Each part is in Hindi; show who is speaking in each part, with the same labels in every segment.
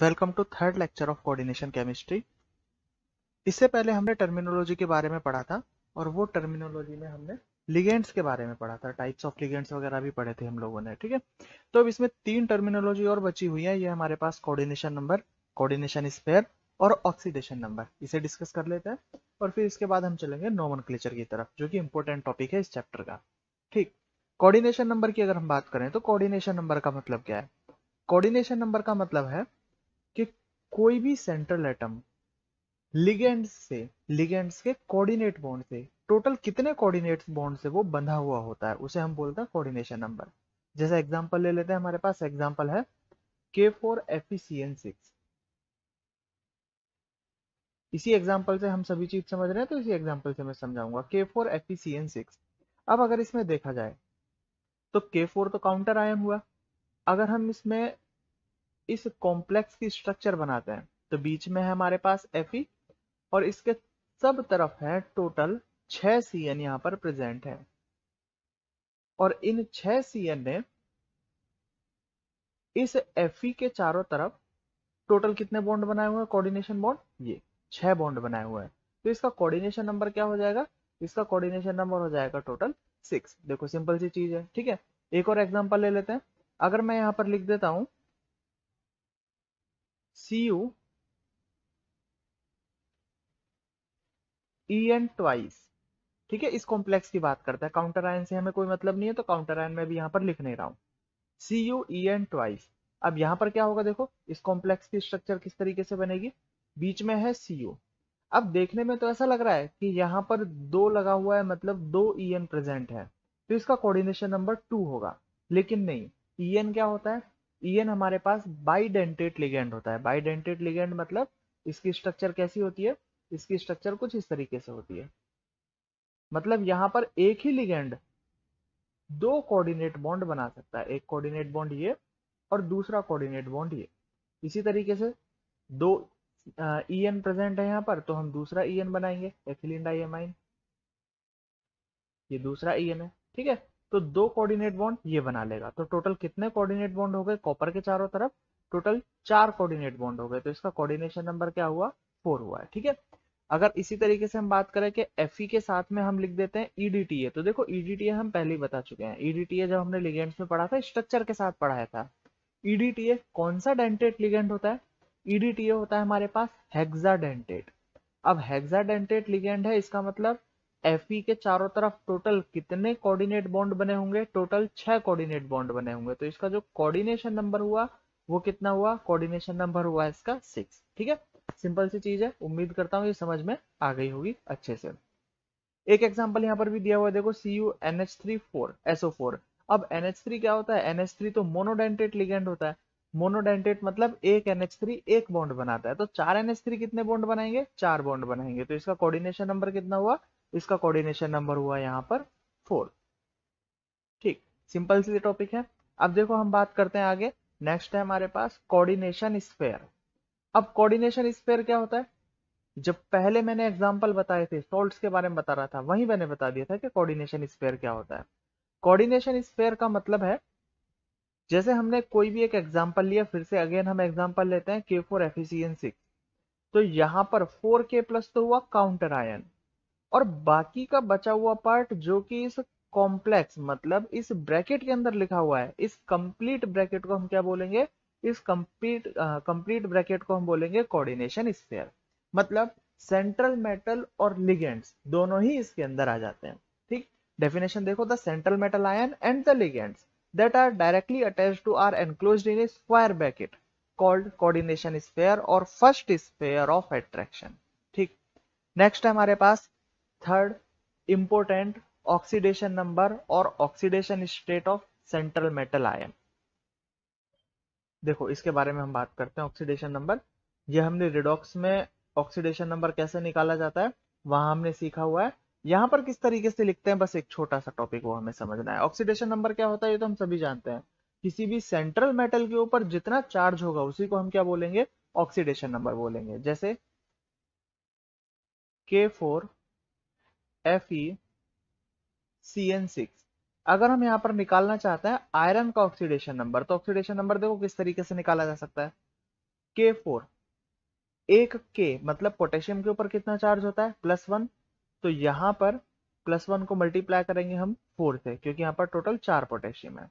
Speaker 1: welcome to third lecture of coordination chemistry इससे पहले हमने टर्मिनोलॉजी के बारे में पढ़ा था और वो टर्मिनोलॉजी में हमने लिगेंड्स के बारे में पढ़ा था टाइप्स ऑफ लिगेंड्स वगैरह भी पढ़े थे हम लोगों ने ठीक है तो अब इसमें तीन टर्मिनोलॉजी और बची हुई है ये हमारे पास कोऑर्डिनेशन नंबर कोऑर्डिनेशन स्पेयर और ऑक्सीडेशन नंबर इसे डिस्कस कर लेते हैं और फिर इसके बाद हम चलेंगे नॉमन की तरफ जो कि इंपॉर्टेंट टॉपिक है इस चैप्टर का ठीक कोऑर्डिनेशन नंबर की अगर हम बात करें तो कोऑर्डिनेशन नंबर का मतलब क्या है कोऑर्डिनेशन नंबर का मतलब है कि कोई भी सेंट्रल एटम लिगेंड्स से लिगेंड्स के कोऑर्डिनेट बॉन्ड से टोटल कितने कोऑर्डिनेट बॉन्ड से वो बंधा हुआ होता है उसे हम बोलते हैं कोऑर्डिनेशन नंबर जैसा एग्जांपल ले लेते हैं हमारे पास एग्जांपल है के फोर एफ सिक्स इसी एग्जांपल से हम सभी चीज समझ रहे हैं तो इसी एग्जांपल से मैं समझाऊंगा के फोर एफ सिक्स अब अगर इसमें देखा जाए तो के फोर तो काउंटर आयन हुआ अगर हम इसमें इस कॉम्प्लेक्स की स्ट्रक्चर बनाते हैं तो बीच में है हमारे पास एफ और इसके सब तरफ है टोटल छह सी एन यहां पर प्रेजेंट है और इन छह सी एन ने इस एफ के चारों तरफ टोटल कितने बॉन्ड बनाए हुए हैं कोऑर्डिनेशन बॉन्ड ये छह बॉन्ड बनाए हुए हैं तो इसका कोऑर्डिनेशन नंबर क्या हो जाएगा इसका कोऑर्डिनेशन नंबर हो जाएगा टोटल सिक्स देखो सिंपल सी चीज है ठीक है एक और एग्जांपल ले लेते हैं अगर मैं यहां पर लिख देता हूं see you en twice ठीक है इस कॉम्प्लेक्स की बात करता है काउंटर आयन से हमें कोई मतलब नहीं है तो काउंटर आयन में भी यहां पर लिख नहीं रहा हूं C U E N twice अब यहां पर क्या होगा देखो इस कॉम्प्लेक्स की स्ट्रक्चर किस तरीके से बनेगी बीच में है सी यू अब देखने में तो ऐसा लग रहा है कि यहां पर दो लगा हुआ है मतलब दो ई एन प्रेजेंट है तो इसका कोऑर्डिनेशन नंबर टू होगा लेकिन नहीं ई e एन क्या होता है ईएन हमारे पास बाइडेंटेट लिगेंड होता है बाइडेंटेट लिगेंड मतलब इसकी स्ट्रक्चर कैसी होती है इसकी स्ट्रक्चर कुछ इस तरीके से होती है मतलब यहां पर एक ही लिगेंड दो कोऑर्डिनेट बॉन्ड बना सकता है एक कोऑर्डिनेट बॉन्ड ये और दूसरा कोऑर्डिनेट बॉन्ड ये इसी तरीके से दो ई एन प्रेजेंट है यहां पर तो हम दूसरा ई एन बनाएंगे एथिलीन डाइएमाइन ये दूसरा ई एन है ठीक है तो दो कोऑर्डिनेट बॉन्ड ये बना लेगा तो टोटल कितने कोऑर्डिनेट बॉन्ड हो गए कॉपर के चारों तरफ टोटल चार कोऑर्डिनेट बॉन्ड हो गए तो इसका कोऑर्डिनेशन नंबर क्या हुआ फोर हुआ है ठीक है अगर इसी तरीके से हम बात करें कि एफ के साथ में हम लिख देते हैं ईडीटीए e तो देखो ईडीटीए e हम पहले ही बता चुके हैं ईडीटीए e जब हमने लिगेंट में पढ़ा था स्ट्रक्चर के साथ पढ़ाया था ईडीटीए कौन सा डेंटेट लिगेंट होता है ईडीटीए होता है हमारे पास हेक्सा अब हेक्सा लिगेंड है इसका मतलब एफ e के चारों तरफ टोटल कितने कोऑर्डिनेट बॉन्ड बने होंगे टोटल छह कोऑर्डिनेट बॉन्ड बने होंगे तो इसका जो कोऑर्डिनेशन नंबर हुआ वो कितना हुआ कोऑर्डिनेशन नंबर हुआ इसका सिक्स ठीक है सिंपल सी चीज है उम्मीद करता हूँ ये समझ में आ गई होगी अच्छे से एक एग्जाम्पल यहाँ पर भी दिया हुआ है देखो C U N H three four S O four अब NH3 क्या होता है NH3 तो मोनोडेंटेट लिगेंड होता है मोनोडेंटेट मतलब एक NH3 एक बॉन्ड बनाता है तो चार NH3 कितने बॉन्ड बनाएंगे चार बॉन्ड बनाएंगे तो इसका कोऑर्डिनेशन नंबर कितना हुआ इसका कोऑर्डिनेशन नंबर हुआ यहाँ पर फोर ठीक सिंपल सी टॉपिक है अब देखो हम बात करते हैं आगे नेक्स्ट है हमारे पास कोऑर्डिनेशन स्पेयर अब कोऑर्डिनेशन स्पेयर क्या होता है जब पहले मैंने एग्जाम्पल बताए थे सोल्ट के बारे में बता रहा था वही मैंने बता दिया था कि कोऑर्डिनेशन स्पेयर क्या होता है कोऑर्डिनेशन स्पेयर का मतलब है जैसे हमने कोई भी एक एग्जाम्पल लिया फिर से अगेन हम एग्जाम्पल लेते हैं के फोर एफिसियन सिक्स तो यहां पर फोर के प्लस तो हुआ काउंटर आयन और बाकी का बचा हुआ पार्ट जो कि इस कॉम्प्लेक्स मतलब इस ब्रैकेट के अंदर लिखा हुआ है इस कंप्लीट ब्रैकेट को हम क्या बोलेंगे इस कंप्लीट कंप्लीट ब्रैकेट को हम बोलेंगे कोऑर्डिनेशन स्फीयर मतलब सेंट्रल मेटल और लिगेंड्स दोनों ही इसके अंदर आ जाते हैं ठीक डेफिनेशन देखो the central metal ion and the ligands that are directly attached to or enclosed in a square bracket called coordination sphere और फर्स्ट स्फीयर ऑफ attraction ठीक नेक्स्ट है हमारे पास थर्ड इंपोर्टेंट ऑक्सीडेशन नंबर और oxidation state of central metal ion देखो इसके बारे में हम बात करते हैं ऑक्सीडेशन नंबर ये हमने रिडॉक्स में ऑक्सीडेशन नंबर कैसे निकाला जाता है वहां हमने सीखा हुआ है यहां पर किस तरीके से लिखते हैं बस एक छोटा सा टॉपिक वो हमें समझना है ऑक्सीडेशन नंबर क्या होता है ये तो हम सभी जानते हैं किसी भी सेंट्रल मेटल के ऊपर जितना चार्ज होगा उसी को हम क्या बोलेंगे ऑक्सीडेशन नंबर बोलेंगे जैसे K four F E C N six अगर हम यहां पर निकालना चाहते हैं आयरन का ऑक्सीडेशन नंबर तो ऑक्सीडेशन नंबर देखो किस तरीके से निकाला जा सकता है के फोर एक के मतलब पोटेशियम के ऊपर कितना चार्ज होता है प्लस वन तो यहां पर प्लस वन को मल्टीप्लाई करेंगे हम फोर से क्योंकि यहां पर टोटल चार पोटेशियम है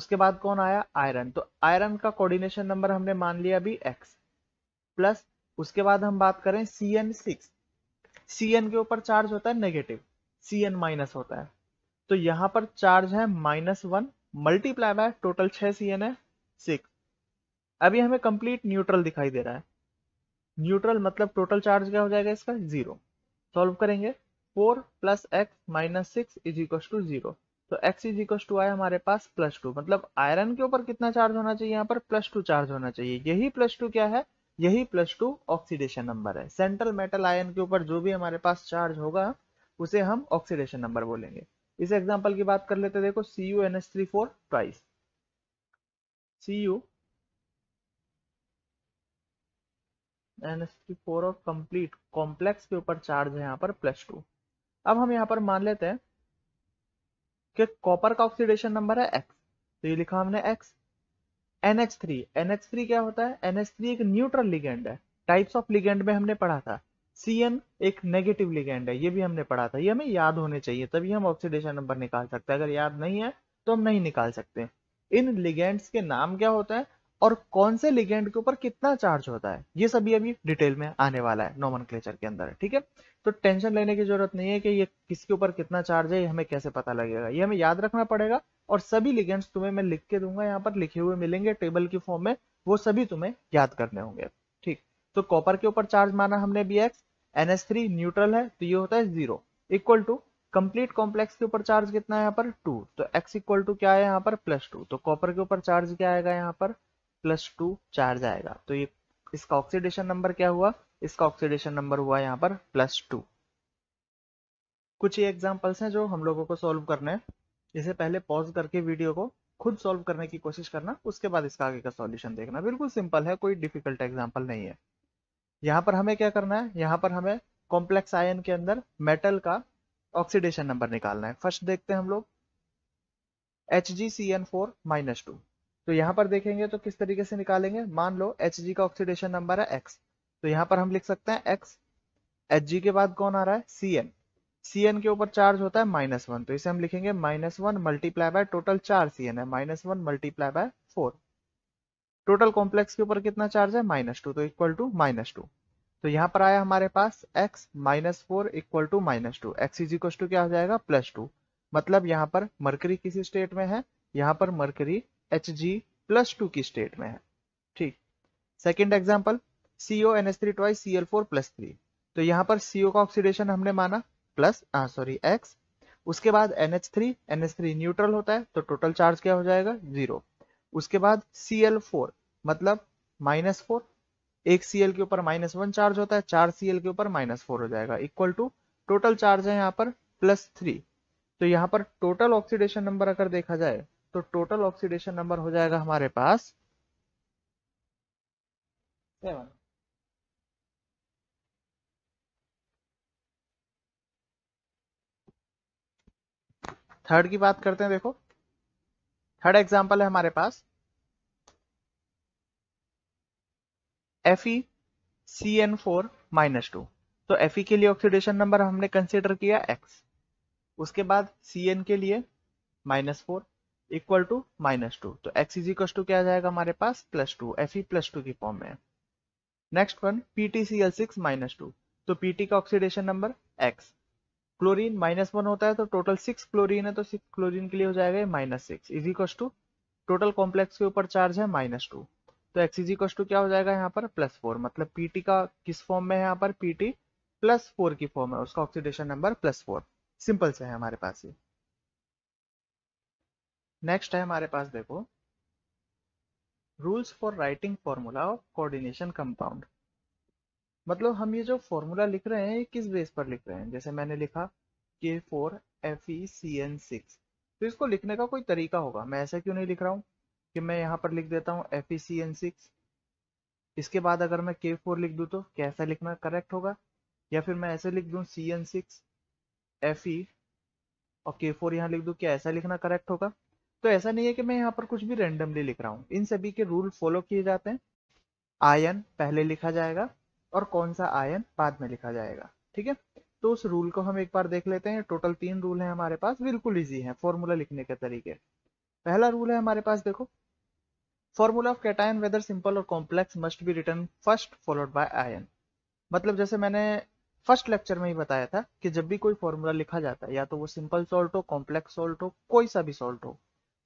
Speaker 1: उसके बाद कौन आया आयरन तो आयरन का कोऑर्डिनेशन नंबर हमने मान लिया अभी एक्स प्लस उसके बाद हम बात करें C N six C N के ऊपर चार्ज होता है नेगेटिव सी एन माइनस होता है तो यहां पर चार्ज है minus one multiply by total छह सी एन है सिक्स अभी हमें कंप्लीट न्यूट्रल दिखाई दे रहा है न्यूट्रल मतलब टोटल चार्ज क्या हो जाएगा इसका जीरो सॉल्व करेंगे four plus X minus six is equal to zero तो एक्स इज इक्व टू आया हमारे पास प्लस टू मतलब आयरन के ऊपर कितना चार्ज होना चाहिए यहाँ पर प्लस टू चार्ज होना चाहिए यही प्लस टू क्या है यही प्लस टू ऑक्सीडेशन नंबर है सेंट्रल मेटल आयन के ऊपर जो भी हमारे पास चार्ज होगा उसे हम ऑक्सीडेशन नंबर बोलेंगे इस एग्जाम्पल की बात कर लेते देखो C U N S three four thrice C U N S three four और कंप्लीट कॉम्प्लेक्स के ऊपर चार्ज है यहां पर प्लस टू अब हम यहां पर मान लेते हैं कि कॉपर का ऑक्सीडेशन नंबर है एक्स तो ये लिखा हमने एक्स NH3 NH3 क्या होता है NH3 एक न्यूट्रल लिगेंड है टाइप्स ऑफ लिगेंड में हमने पढ़ा था CN एक नेगेटिव लिगेंड है ये भी हमने पढ़ा था ये हमें याद होने चाहिए तभी हम ऑक्सीडेशन नंबर निकाल सकते हैं अगर याद नहीं है तो हम नहीं निकाल सकते इन लिगेंड्स के नाम क्या होता है और कौन से लिगेंड के ऊपर कितना चार्ज होता है ये सभी अभी डिटेल में आने वाला है नॉमन के अंदर ठीक है तो टेंशन लेने की जरूरत नहीं है कि ये किसके ऊपर कितना चार्ज है ये हमें कैसे पता लगेगा ये हमें याद रखना पड़ेगा और सभी लिगेंड्स तुम्हें मैं लिख के दूंगा यहाँ पर लिखे हुए मिलेंगे टेबल की फॉर्म में वो सभी तुम्हें याद करने होंगे ठीक तो कॉपर के ऊपर चार्ज माना हमने बी एक्स थ्री न्यूट्रल है तो ये होता है zero equal to complete complex के ऊपर चार्ज कितना है यहाँ पर टू तो एक्स इक्वल टू क्या है यहाँ पर प्लस टू तो कॉपर के ऊपर चार्ज क्या आएगा यहाँ पर प्लस टू चार्ज आएगा तो ये इसका ऑक्सीडेशन नंबर क्या हुआ इसका ऑक्सीडेशन नंबर हुआ यहाँ पर प्लस टू कुछ ये एग्जाम्पल्स हैं जो हम लोगों को सॉल्व करने हैं इसे पहले पॉज करके वीडियो को खुद सॉल्व करने की कोशिश करना उसके बाद इसका आगे का सॉल्यूशन देखना बिल्कुल सिंपल है कोई डिफिकल्ट एग्जाम्पल नहीं है यहाँ पर हमें क्या करना है यहाँ पर हमें कॉम्प्लेक्स आयन के अंदर मेटल का ऑक्सीडेशन नंबर निकालना है फर्स्ट देखते हैं हम लोग H G C N four minus two तो यहां पर देखेंगे तो किस तरीके से निकालेंगे मान लो एच जी का ऑक्सीडेशन नंबर है एक्स तो यहां पर हम लिख सकते हैं एक्स एच के बाद कौन आ रहा है सी एन सी एन के ऊपर चार्ज होता है माइनस वन तो इसे हम लिखेंगे minus one multiply by total चार सी एन है minus one multiply by four total complex के ऊपर कितना चार्ज है माइनस टू तो इक्वल टू माइनस टू तो यहां पर आया हमारे पास x minus four equal to minus two X is equal to क्या हो जाएगा प्लस टू मतलब यहां पर मरकरी किसी स्टेट में है यहां पर mercury H G plus two की स्टेट में है ठीक second example C O N S three twice C L four plus three तो यहां पर सीओ का ऑक्सीडेशन हमने माना प्लस सॉरी एक्स उसके बाद N H three N H three neutral होता है तो टोटल चार्ज क्या हो जाएगा जीरो उसके बाद सी एल फोर मतलब माइनस फोर एक सी एल के ऊपर माइनस वन चार्ज होता है चार सी एल के ऊपर माइनस फोर हो जाएगा इक्वल टू टोटल चार्ज है यहाँ पर प्लस थ्री तो यहाँ पर टोटल ऑक्सीडेशन नंबर अगर देखा जाए तो टोटल ऑक्सीडेशन नंबर हो जाएगा हमारे पास सेवन थर्ड की बात करते हैं देखो थर्ड एग्जांपल है हमारे पास F E C N four minus two तो एफ के लिए ऑक्सीडेशन नंबर हमने कंसिडर किया एक्स उसके बाद सी एन के लिए minus four equal to minus two तो एक्स इज इक्वल टू क्या जाएगा हमारे पास plus two F E plus two की फॉर्म में next one P T C L six minus two तो पी टी का oxidation number X chlorine minus one होता है तो टोटल सिक्स क्लोरीन है तो सिक्स क्लोरीन के लिए हो जाएगा minus six is equal to total complex के ऊपर चार्ज है माइनस टू तो एक्स इज इक्वल टू क्या हो जाएगा यहाँ पर प्लस फोर मतलब पी टी का किस फॉर्म में है यहाँ पर पी टी प्लस फोर की फॉर्म है उसका oxidation number plus four simple से है हमारे पास ये नेक्स्ट है हमारे पास देखो rules for writing formula of coordination compound मतलब हम ये जो फॉर्मूला लिख रहे हैं किस बेस पर लिख रहे हैं जैसे मैंने लिखा K four F E C N six तो इसको लिखने का कोई तरीका होगा मैं ऐसा क्यों नहीं लिख रहा हूँ कि मैं यहाँ पर लिख देता हूँ F E C N six इसके बाद अगर मैं के फोर लिख दूँ तो कैसा लिखना करेक्ट होगा या फिर मैं ऐसे लिख दूँ C N six F E और के फोर यहाँ लिख दूँ क्या ऐसा लिखना करेक्ट होगा तो ऐसा नहीं है कि मैं यहाँ पर कुछ भी रेंडमली लिख रहा हूँ इन सभी के रूल फॉलो किए जाते हैं आयन पहले लिखा जाएगा और कौन सा आयन बाद में लिखा जाएगा ठीक है तो उस रूल को हम एक बार देख लेते हैं टोटल तीन रूल है हमारे पास बिल्कुल ईजी है फॉर्मूला लिखने के तरीके पहला रूल है हमारे पास देखो formula of cation whether simple और complex must be written first followed by ion मतलब जैसे मैंने फर्स्ट लेक्चर में ही बताया था कि जब भी कोई फॉर्मूला लिखा जाता है या तो वो सिंपल सॉल्ट हो कॉम्प्लेक्स सॉल्ट हो कोई सा भी सॉल्ट हो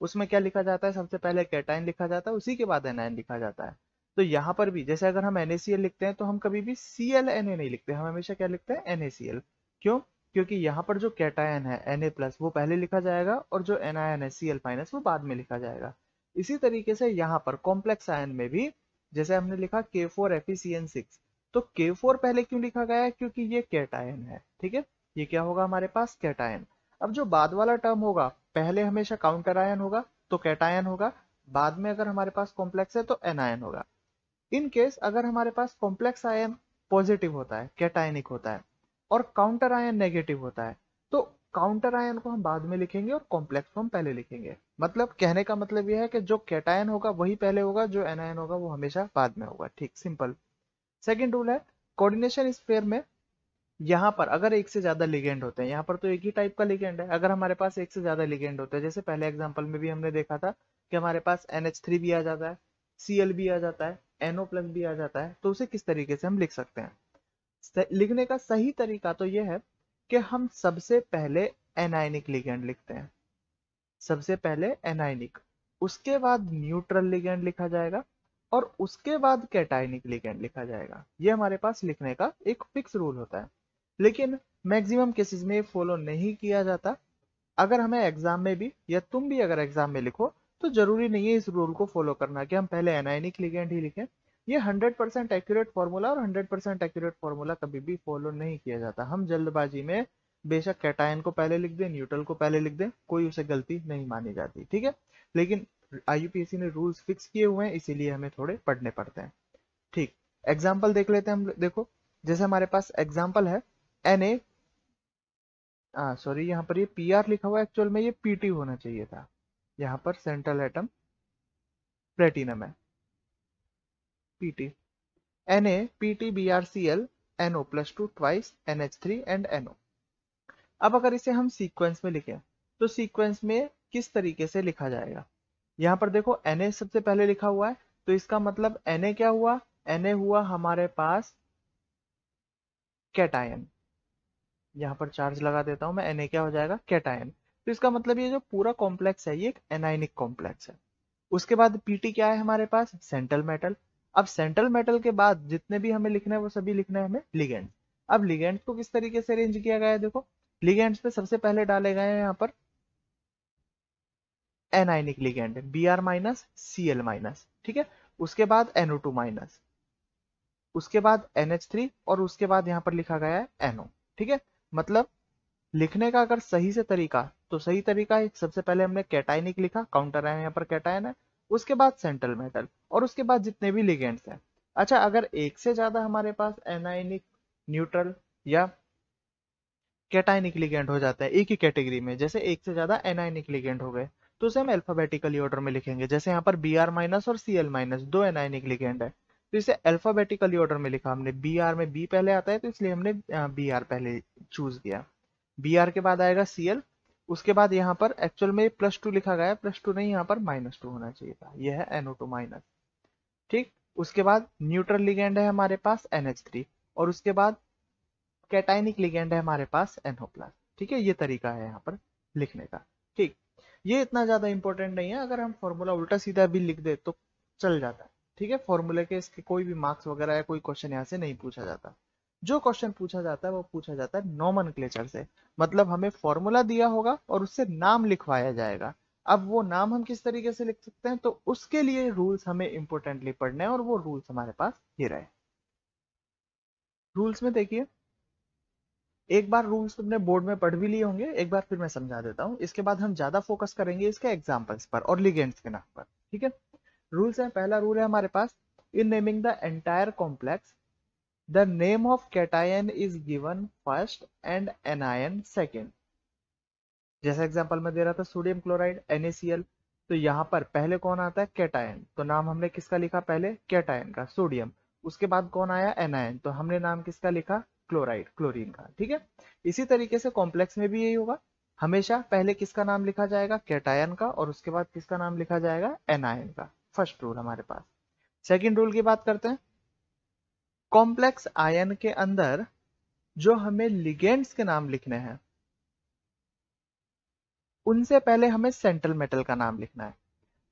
Speaker 1: उसमें क्या लिखा जाता है सबसे पहले कैटाइन लिखा जाता है उसी के बाद एनाइन लिखा जाता है तो यहाँ पर भी जैसे अगर हम NaCl लिखते हैं तो हम कभी भी सी एल एन ए नहीं लिखते हम हमेशा क्या लिखते हैं NaCl क्यों क्योंकि यहाँ पर जो कैटायन है Na प्लस वो पहले लिखा जाएगा और जो एनायन है Cl वो बाद में लिखा जाएगा इसी तरीके से यहाँ पर कॉम्प्लेक्स आयन में भी जैसे हमने लिखा के फोर e तो K4 पहले क्यों लिखा गया है क्योंकि ये कैटायन है ठीक है ये क्या होगा हमारे पास कैटायन अब जो बाद वाला टर्म होगा पहले हमेशा काउंटर आयन होगा तो कैटायन होगा बाद में अगर हमारे पास कॉम्प्लेक्स है तो एनायन होगा इन केस अगर हमारे पास कॉम्प्लेक्स आयन पॉजिटिव होता है कैटायनिक होता है और काउंटर आयन नेगेटिव होता है तो काउंटर आयन को हम बाद में लिखेंगे और कॉम्प्लेक्स को हम पहले लिखेंगे मतलब कहने का मतलब यह है कि जो कैटायन होगा वही पहले होगा जो एनायन होगा वो हमेशा बाद में होगा ठीक सिंपल सेकेंड रूल है कोऑर्डिनेशन स्पेयर में यहाँ पर अगर एक से ज्यादा लिगेंड होते हैं यहाँ पर तो एक ही टाइप का लिगेंड है अगर हमारे पास एक से ज्यादा लिगेंड होते हैं जैसे पहले एग्जाम्पल में भी हमने देखा था कि हमारे पास NH3 भी आ जाता है Cl भी आ जाता है NO प्लस भी आ जाता है तो उसे किस तरीके से हम लिख सकते हैं लिखने का सही तरीका तो यह है कि हम सबसे पहले एनाइनिक लिगेंड लिखते हैं सबसे पहले एनाइनिक उसके बाद न्यूट्रल लिगेंड लिखा जाएगा और उसके बाद कैटाइनिक लिगेंड लिखा जाएगा ये हमारे पास लिखने का एक फिक्स रूल होता है लेकिन मैक्सिमम केसेस में फॉलो नहीं किया जाता अगर हमें एग्जाम में भी या तुम भी अगर एग्जाम में लिखो तो जरूरी नहीं है इस रूल को फॉलो करना कि हम पहले एनआईनिक लिगेंड ही लिखें ये 100% परसेंट एक्यूरेट फॉर्मूला और 100% परसेंट एक्यूरेट फॉर्मूला कभी भी फॉलो नहीं किया जाता हम जल्दबाजी में बेशक कैटायन को पहले लिख दें न्यूट्रल को पहले लिख दें कोई उसे गलती नहीं मानी जाती ठीक है लेकिन आई ने रूल्स फिक्स किए हुए हैं इसीलिए हमें थोड़े पढ़ने पड़ते हैं ठीक एग्जाम्पल देख लेते हैं हम देखो जैसे हमारे पास एग्जाम्पल है एन ए सॉरी यहाँ पर ये पी आर लिखा हुआ है एक्चुअल में ये पी होना चाहिए था यहाँ पर सेंट्रल एटम प्लेटिनम है P T N A P T B R C L N O plus two twice N H three and N O अब अगर इसे हम सीक्वेंस में लिखें तो सीक्वेंस में किस तरीके से लिखा जाएगा यहाँ पर देखो एन ए सबसे पहले लिखा हुआ है तो इसका मतलब एन ए क्या हुआ एन ए हुआ हमारे पास कैटायन यहाँ पर चार्ज लगा देता हूँ मैं एन क्या हो जाएगा कैटायन तो इसका मतलब ये जो पूरा कॉम्प्लेक्स है ये एक एनाइनिक कॉम्प्लेक्स है उसके बाद पीटी क्या है हमारे पास सेंट्रल मेटल अब सेंट्रल मेटल के बाद जितने भी हमें लिखने है वो सभी लिखना है हमें लिगेंड अब लिगेंड को किस तरीके से अरेंज किया गया है देखो लिगेंड्स पे सबसे पहले डाले गए हैं यहाँ पर anionic ligand B R minus C L minus ठीक है उसके बाद एनओ टू माइनस उसके बाद एनएच थ्री और उसके बाद यहाँ पर लिखा गया है एनओ ठीक है मतलब लिखने का अगर सही से तरीका तो सही तरीका है सबसे पहले हमने कैटाइनिक लिखा काउंटर आयन यहाँ पर कैटाइन है उसके बाद सेंट्रल मेटल और उसके बाद जितने भी लिगेंड्स हैं अच्छा अगर एक से ज्यादा हमारे पास एनाइनिक न्यूट्रल या कैटाइनिक लिगेंड हो जाता है एक ही कैटेगरी में जैसे एक से ज्यादा एनाइनिक लिगेंड हो गए तो उसे हम अल्फाबेटिकली ऑर्डर में लिखेंगे जैसे यहाँ पर बी आर माइनस और सी एल माइनस दो एनाइनिक लिगेंड है तो इसे अल्फाबेटिकली ऑर्डर में लिखा हमने बी आर में बी पहले आता है तो इसलिए हमने बी आर पहले चूज किया बी आर के बाद आएगा सी एल उसके बाद यहाँ पर एक्चुअल में प्लस टू लिखा गया प्लस टू नहीं यहाँ पर माइनस टू होना चाहिए था यह है एनओ टू माइनस ठीक उसके बाद न्यूट्रल लिगेंड है हमारे पास एनएच थ्री और उसके बाद कैटाइनिक लिगेंड है हमारे पास एनओ प्लस ठीक है ये तरीका है यहाँ पर लिखने का ठीक ये इतना ज्यादा इंपॉर्टेंट नहीं है अगर हम फॉर्मूला उल्टा सीधा भी लिख दे तो चल जाता है ठीक है फॉर्मूले के इसके कोई भी मार्क्स वगैरह या कोई क्वेश्चन यहाँ से नहीं पूछा जाता जो क्वेश्चन पूछा जाता है वो पूछा जाता है नॉमन से मतलब हमें फॉर्मूला दिया होगा और उससे नाम लिखवाया जाएगा अब वो नाम हम किस तरीके से लिख सकते हैं तो उसके लिए रूल्स हमें इंपोर्टेंटली पढ़ने हैं और वो रूल्स हमारे पास ये रहे रूल्स में देखिए एक बार रूल्स तुमने बोर्ड में पढ़ भी लिए होंगे एक बार फिर मैं समझा देता हूँ इसके बाद हम ज्यादा फोकस करेंगे इसके एग्जाम्पल्स पर और लिगेंट्स के नाम पर ठीक है रूल्स हैं पहला रूल है हमारे पास in naming the entire complex the name of cation is given first and anion second जैसे एग्जाम्पल में दे रहा था सोडियम क्लोराइड NaCl तो यहाँ पर पहले कौन आता है कैटायन तो नाम हमने किसका लिखा पहले कैटायन का सोडियम उसके बाद कौन आया एनायन तो हमने नाम किसका लिखा क्लोराइड क्लोरीन का ठीक है इसी तरीके से कॉम्प्लेक्स में भी यही होगा हमेशा पहले किसका नाम लिखा जाएगा कैटायन का और उसके बाद किसका नाम लिखा जाएगा एनायन का फर्स्ट रूल हमारे पास सेकेंड रूल की बात करते हैं कॉम्प्लेक्स आयन के अंदर जो हमें लिगेंड्स के नाम लिखने हैं उनसे पहले हमें सेंट्रल मेटल का नाम लिखना है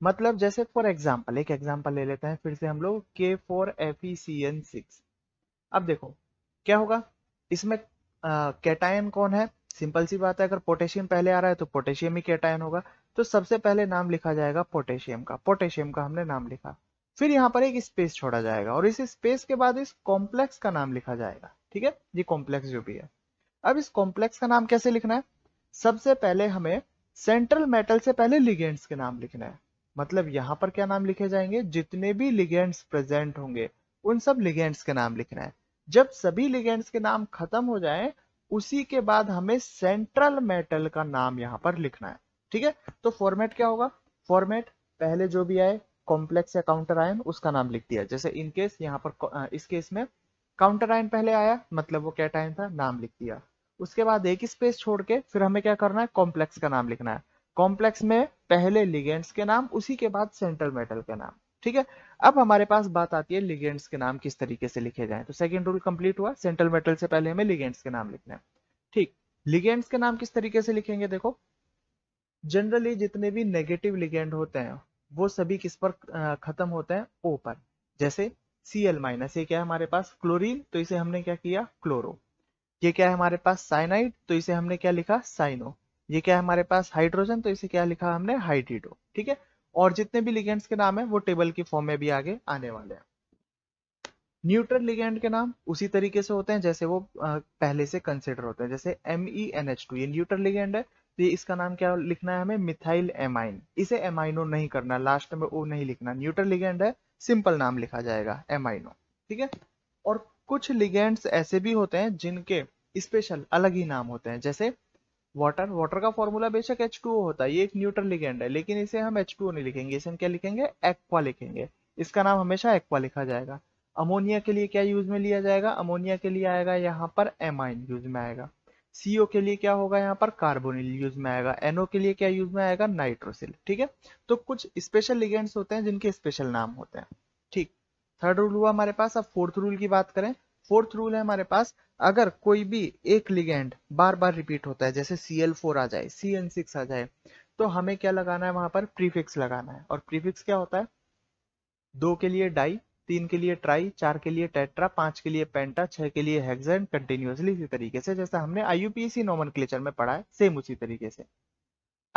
Speaker 1: मतलब जैसे फॉर एग्जाम्पल एक एग्जाम्पल ले लेते हैं फिर से हम लोग के फोर एफ अब देखो क्या होगा इसमें कैटायन कौन है सिंपल सी बात है अगर पोटेशियम पहले आ रहा है तो पोटेशियम ही कैटायन होगा तो सबसे पहले नाम लिखा जाएगा पोटेशियम का पोटेशियम का हमने नाम लिखा फिर यहाँ पर एक स्पेस छोड़ा जाएगा और इस स्पेस के बाद इस कॉम्प्लेक्स का नाम लिखा जाएगा ठीक है ये कॉम्प्लेक्स जो भी है अब इस कॉम्प्लेक्स का नाम कैसे लिखना है सबसे पहले हमें सेंट्रल मेटल से पहले लिगेंड्स के नाम लिखना है मतलब यहाँ पर क्या नाम लिखे जाएंगे जितने भी लिगेंड्स प्रेजेंट होंगे उन सब लिगेंड्स के नाम लिखना है जब सभी लिगेंड्स के नाम खत्म हो जाए उसी के बाद हमें सेंट्रल मेटल का नाम यहाँ पर लिखना है ठीक है तो फॉर्मेट क्या होगा फॉर्मेट पहले जो भी आए कॉम्प्लेक्स या काउंटर आयन उसका नाम लिख दिया जैसे इन केस यहाँ पर इस केस में काउंटर आयन पहले आया मतलब वो क्या टाइम था नाम लिख दिया उसके बाद एक स्पेस छोड़ के फिर हमें क्या करना है कॉम्प्लेक्स का नाम लिखना है कॉम्प्लेक्स में पहले लिगेंड्स के नाम उसी के बाद सेंट्रल मेटल के नाम ठीक है अब हमारे पास बात आती है लिगेंड्स के नाम किस तरीके से लिखे जाए तो सेकेंड रूल कंप्लीट हुआ सेंट्रल मेटल से पहले हमें लिगेंड्स के नाम लिखना है ठीक लिगेंड्स के नाम किस तरीके से लिखेंगे देखो जनरली जितने भी नेगेटिव लिगेंड होते हैं वो सभी किस पर खत्म होते हैं ओ पर जैसे सी एल माइनस ये क्या है हमारे पास क्लोरीन तो इसे हमने क्या किया क्लोरो ये क्या है हमारे पास साइनाइड तो इसे हमने क्या लिखा साइनो ये क्या है हमारे पास हाइड्रोजन तो इसे क्या लिखा हमने हाइड्रीडो ठीक है और जितने भी लिगेंड्स के नाम है वो टेबल के फॉर्म में भी आगे आने वाले हैं न्यूट्रल लिगेंड के नाम उसी तरीके से होते हैं जैसे वो पहले से कंसिडर होते हैं जैसे M E N H two ये न्यूट्रल लिगेंड है तो इसका नाम क्या लिखना है हमें मिथाइल एमाइन इसे एमाइनो नहीं करना लास्ट में ओ नहीं लिखना न्यूट्रल लिगेंड है सिंपल नाम लिखा जाएगा एमाइनो ठीक है और कुछ लिगेंड्स ऐसे भी होते हैं जिनके स्पेशल अलग ही नाम होते हैं जैसे वाटर वाटर का फॉर्मूला बेशक एच होता है ये एक न्यूट्रल लिगेंड है लेकिन इसे हम एच नहीं लिखेंगे इसे हम क्या लिखेंगे एक्वा लिखेंगे इसका नाम हमेशा एक्वा लिखा जाएगा अमोनिया के लिए क्या यूज में लिया जाएगा अमोनिया के लिए आएगा यहाँ पर एमाइन यूज में आएगा सीओ के लिए क्या होगा यहाँ पर कार्बोनिल यूज में आएगा एनओ के लिए क्या यूज में आएगा नाइट्रोसिल ठीक है तो कुछ स्पेशल लिगेंड्स होते हैं जिनके स्पेशल नाम होते हैं ठीक थर्ड रूल हुआ हमारे पास अब फोर्थ रूल की बात करें फोर्थ रूल है हमारे पास अगर कोई भी एक लिगेंड बार बार रिपीट होता है जैसे सी फोर आ जाए सी एन सिक्स आ जाए तो हमें क्या लगाना है वहां पर प्रीफिक्स लगाना है और प्रीफिक्स क्या होता है दो के लिए डाई तीन के लिए ट्राई चार के लिए टेट्रा पांच के लिए पेंटा छह के लिए हेक्सेन कंटिन्यूसली इसी तरीके से जैसा हमने आईयूपीएसी नॉमन में पढ़ा है सेम उसी तरीके से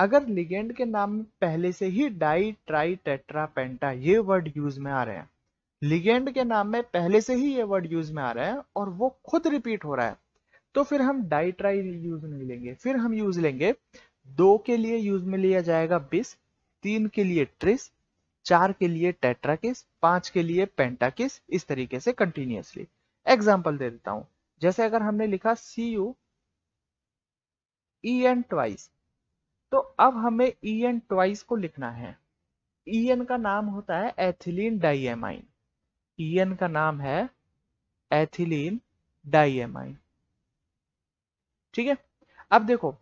Speaker 1: अगर लिगेंड के नाम पहले से ही डाई ट्राई टेट्रा पेंटा ये वर्ड यूज में आ रहे हैं लिगेंड के नाम में पहले से ही ये वर्ड यूज में आ रहे हैं और वो खुद रिपीट हो रहा है तो फिर हम डाई ट्राई यूज नहीं लेंगे फिर हम यूज लेंगे दो के लिए यूज में लिया जाएगा बिस तीन के लिए ट्रिस चार के लिए टेट्राकिस पांच के लिए पेंटाकिस इस तरीके से कंटिन्यूसली एग्जाम्पल दे देता हूं जैसे अगर हमने लिखा C U E N twice तो अब हमें ई एन ट्वाइस को लिखना है ई e एन का नाम होता है एथिलीन डाइएमाइन ई एन का नाम है एथिलीन डाइएमाइन ठीक है अब देखो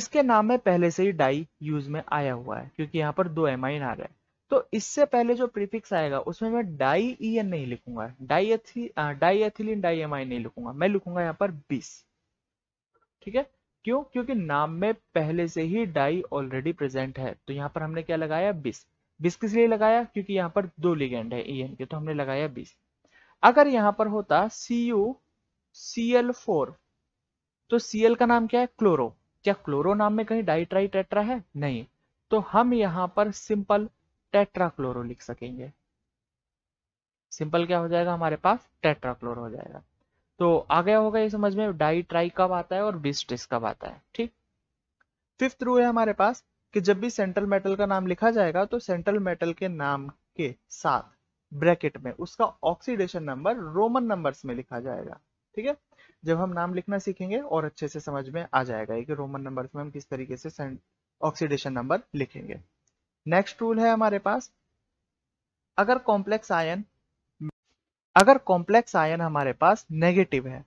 Speaker 1: इसके नाम में पहले से ही डाई यूज में आया हुआ है क्योंकि यहां पर दो एमाइन आ रहा है तो इससे पहले जो प्रीफिक्स आएगा उसमें मैं डाई ई एन नहीं लिखूंगा di ethy di ethylene di M I नहीं लिखूंगा मैं लिखूंगा यहाँ पर बीस ठीक है क्यों क्योंकि नाम में पहले से ही डाई ऑलरेडी प्रेजेंट है तो यहाँ पर हमने क्या लगाया बीस बीस किस लिए लगाया क्योंकि यहाँ पर दो लिगेंड है ई एन के तो हमने लगाया बीस अगर यहाँ पर होता C U C L four तो सी एल का नाम क्या है क्लोरो क्या क्लोरो नाम में कहीं डाई ट्राई टेट्रा है नहीं तो हम यहां पर सिंपल टेट्राक्लोरो लिख सकेंगे सिंपल क्या हो जाएगा हमारे पास टेट्राक्लोर हो जाएगा तो आ गया होगा ये समझ में डाई ट्राई कब आता है और बिस्ट्रिस कब आता है ठीक फिफ्थ रूल है हमारे पास कि जब भी सेंट्रल मेटल का नाम लिखा जाएगा तो सेंट्रल मेटल के नाम के साथ ब्रैकेट में उसका ऑक्सीडेशन नंबर रोमन नंबर्स में लिखा जाएगा ठीक है जब हम नाम लिखना सीखेंगे और अच्छे से समझ में आ जाएगा कि रोमन नंबर्स में हम किस तरीके से ऑक्सीडेशन नंबर लिखेंगे नेक्स्ट रूल है हमारे पास अगर कॉम्प्लेक्स आयन अगर कॉम्प्लेक्स आयन हमारे पास नेगेटिव है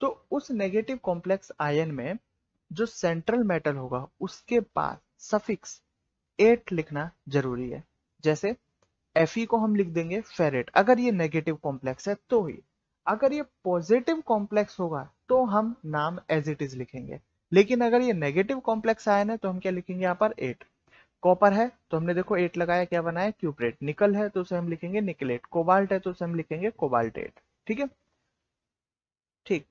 Speaker 1: तो उस नेगेटिव कॉम्प्लेक्स आयन में जो सेंट्रल मेटल होगा उसके पास सफिक्स एट लिखना जरूरी है जैसे एफ को हम लिख देंगे फेरेट अगर ये नेगेटिव कॉम्प्लेक्स है तो ही अगर ये पॉजिटिव कॉम्प्लेक्स होगा तो हम नाम एज इट इज लिखेंगे लेकिन अगर ये नेगेटिव कॉम्प्लेक्स आयन है तो हम क्या लिखेंगे यहाँ पर एट कॉपर है तो हमने देखो एट लगाया क्या बनाया क्यूपरेट निकल है तो उसे हम लिखेंगे निकलेट कोबाल्ट है तो उसे हम लिखेंगे कोबाल्टेट ठीक है ठीक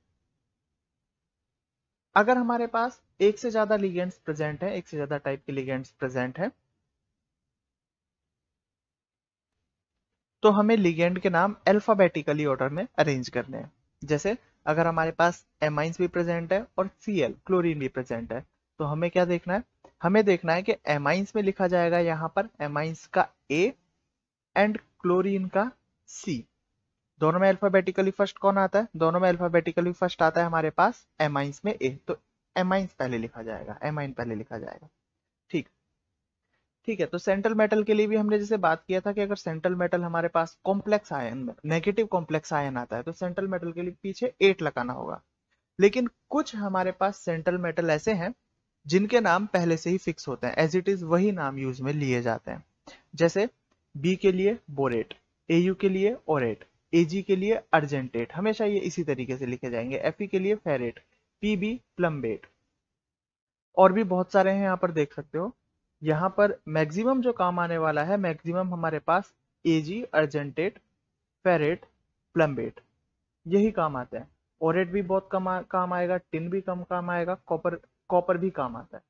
Speaker 1: अगर हमारे पास एक से ज्यादा लिगेंट्स प्रेजेंट है एक से ज्यादा टाइप के लिगेंट्स प्रेजेंट है तो हमें लिगेंड के नाम अल्फाबेटिकली ऑर्डर में अरेंज करने हैं जैसे अगर हमारे पास एमाइंस भी प्रेजेंट है और सीएल क्लोरीन भी प्रेजेंट है तो हमें क्या देखना है हमें देखना है कि एमाइंस में लिखा जाएगा यहाँ पर एमाइंस का ए एंड क्लोरीन का सी दोनों में अल्फाबेटिकली फर्स्ट कौन आता है दोनों में अल्फाबेटिकली फर्स्ट आता है हमारे पास एमाइंस में ए तो एमाइंस पहले लिखा जाएगा एमाइन पहले लिखा जाएगा ठीक ठीक है तो सेंट्रल मेटल के लिए भी हमने जैसे बात किया था कि अगर सेंट्रल मेटल हमारे पास कॉम्प्लेक्स आयन में नेगेटिव कॉम्प्लेक्स आयन आता है तो सेंट्रल मेटल के लिए पीछे एट लगाना होगा लेकिन कुछ हमारे पास सेंट्रल मेटल ऐसे हैं जिनके नाम पहले से ही फिक्स होते हैं एज इट इज वही नाम यूज में लिए जाते हैं जैसे बी के लिए बोरेट ए के लिए ओरेट ए जी के लिए अर्जेंटेट हमेशा ये इसी तरीके से लिखे जाएंगे एफ e के लिए फेरेट बी प्लम्बेट और भी बहुत सारे हैं यहाँ पर देख सकते हो यहाँ पर मैक्सिमम जो काम आने वाला है मैक्सिमम हमारे पास A G argentate ferrate plumbate यही काम आते हैं ओरेट भी बहुत कम आ, काम आएगा टिन भी कम काम आएगा कॉपर कॉपर भी काम आता है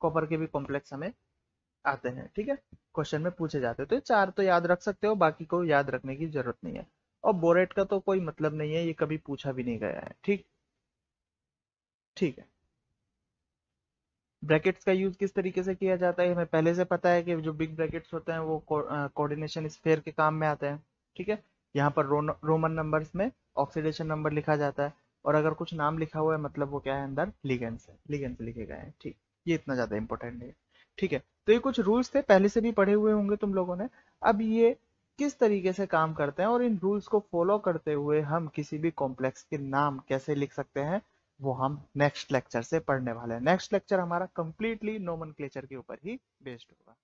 Speaker 1: कॉपर के भी कॉम्प्लेक्स हमें आते हैं ठीक है क्वेश्चन में पूछे जाते हैं तो चार तो याद रख सकते हो बाकी को याद रखने की जरूरत नहीं है और बोरेट का तो कोई मतलब नहीं है ये कभी पूछा भी नहीं गया है ठीक ठीक है ब्रैकेट्स का यूज किस तरीके से किया जाता है हमें पहले से पता है कि जो बिग ब्रैकेट्स होते हैं वो कोऑर्डिनेशन स्फेयर के काम में आते हैं ठीक है यहाँ पर रो, रोमन नंबर्स में ऑक्सीडेशन नंबर लिखा जाता है और अगर कुछ नाम लिखा हुआ है मतलब वो क्या है अंदर लिगेंस है लिगेंस लिखे गए हैं ठीक ये इतना ज्यादा इंपॉर्टेंट है ठीक है तो ये कुछ रूल्स थे पहले से भी पढ़े हुए होंगे तुम लोगों ने अब ये किस तरीके से काम करते हैं और इन रूल्स को फॉलो करते हुए हम किसी भी कॉम्प्लेक्स के नाम कैसे लिख सकते हैं वो हम नेक्स्ट लेक्चर से पढ़ने वाले हैं नेक्स्ट लेक्चर हमारा कंप्लीटली नोमन के ऊपर ही बेस्ड होगा